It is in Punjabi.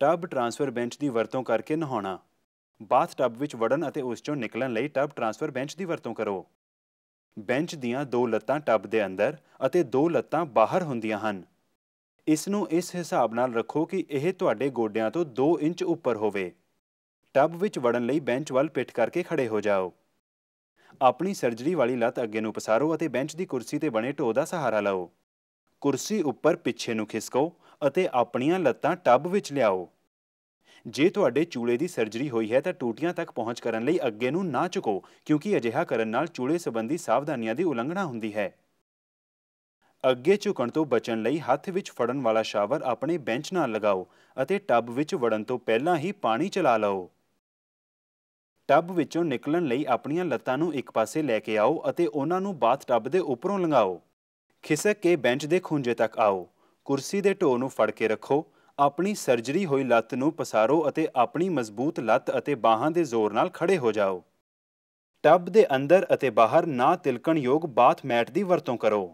ਟੱਬ ਟ੍ਰਾਂਸਫਰ ਬੈਂਚ ਦੀ ਵਰਤੋਂ ਕਰਕੇ ਨਹਾਉਣਾ ਬਾਥ ਟੱਬ ਵਿੱਚ ਵੜਨ ਅਤੇ ਉਸ ਚੋਂ ਨਿਕਲਣ ਲਈ ਟੱਬ ਟ੍ਰਾਂਸਫਰ ਬੈਂਚ ਦੀ ਵਰਤੋਂ ਕਰੋ ਬੈਂਚ ਦੀਆਂ ਦੋ ਲੱਤਾਂ ਟੱਬ ਦੇ ਅੰਦਰ ਅਤੇ ਦੋ ਲੱਤਾਂ ਬਾਹਰ ਹੁੰਦੀਆਂ ਹਨ ਇਸ ਨੂੰ ਇਸ ਹਿਸਾਬ ਨਾਲ ਰੱਖੋ ਕਿ ਇਹ ਤੁਹਾਡੇ ਗੋਡਿਆਂ ਤੋਂ 2 ਇੰਚ ਉੱਪਰ ਹੋਵੇ ਟੱਬ ਵਿੱਚ ਵੜਨ ਲਈ ਬੈਂਚ ਵੱਲ ਪਿੱਠ ਕਰਕੇ ਖੜੇ ਹੋ ਜਾਓ ਆਪਣੀ ਸਰਜਰੀ ਵਾਲੀ ਲੱਤ ਅੱਗੇ ਨੂੰ ਪਸਾਰੋ ਅਤੇ ਬੈਂਚ ਦੀ ਕੁਰਸੀ ਤੇ ਬਣੇ ਢੋ ਦਾ ਸਹਾਰਾ ਲਓ ਕੁਰਸੀ ਉੱਪਰ ਪਿੱਛੇ ਨੂੰ ਖਿਸਕੋ ਅਤੇ ਆਪਣੀਆਂ ਲੱਤਾਂ ਟੱਬ ਵਿੱਚ ਲਿਆਓ ਜੇ ਤੁਹਾਡੇ ਚੂਲੇ ਦੀ ਸਰਜਰੀ ਹੋਈ ਹੈ ਤਾਂ ਟੂਟੀਆਂ ਤੱਕ ਪਹੁੰਚ ਕਰਨ ਲਈ ਅੱਗੇ ਨੂੰ ਨਾ ਝੁਕੋ ਕਿਉਂਕਿ ਅਜਿਹਾ ਕਰਨ ਨਾਲ ਚੂਲੇ ਸੰਬੰਧੀ ਸਾਵਧਾਨੀਆਂ ਦੀ ਉਲੰਘਣਾ ਹੁੰਦੀ ਹੈ ਅੱਗੇ ਝੁਕਣ ਤੋਂ ਬਚਣ ਲਈ ਹੱਥ ਵਿੱਚ ਫੜਨ ਵਾਲਾ ਸ਼ਾਵਰ ਆਪਣੇ ਬੈਂਚ ਨਾਲ ਲਗਾਓ ਅਤੇ ਟੱਬ ਵਿੱਚ ਵੜਨ ਤੋਂ ਪਹਿਲਾਂ ਹੀ ਪਾਣੀ ਚਲਾ ਲਓ ਟੱਬ ਵਿੱਚੋਂ ਨਿਕਲਣ ਲਈ ਆਪਣੀਆਂ ਲੱਤਾਂ ਨੂੰ ਇੱਕ ਪਾਸੇ ਲੈ ਕੇ ਆਓ ਅਤੇ ਉਹਨਾਂ ਨੂੰ ਬਾਥ ਟੱਬ ਦੇ ਉੱਪਰੋਂ ਲੰਘਾਓ ਖਿਸਕ ਕੇ ਬੈਂਚ ਦੇ ਖੁੰਝੇ ਤੱਕ ਆਓ ਕੁਰਸੀ ਦੇ ਢੋ ਨੂੰ ਫੜ ਕੇ ਰੱਖੋ ਆਪਣੀ ਸਰਜਰੀ ਹੋਈ ਲੱਤ ਨੂੰ ਪਸਾਰੋ ਅਤੇ ਆਪਣੀ ਮਜ਼ਬੂਤ ਲੱਤ ਅਤੇ ਬਾਹਾਂ ਦੇ ਜ਼ੋਰ ਨਾਲ ਖੜੇ ਹੋ ਜਾਓ ਟੱਬ ਦੇ ਅੰਦਰ ਅਤੇ ਬਾਹਰ ਨਾ ਤਿਲਕਣਯੋਗ ਬਾਥ ਮੈਟ ਦੀ ਵਰਤੋਂ ਕਰੋ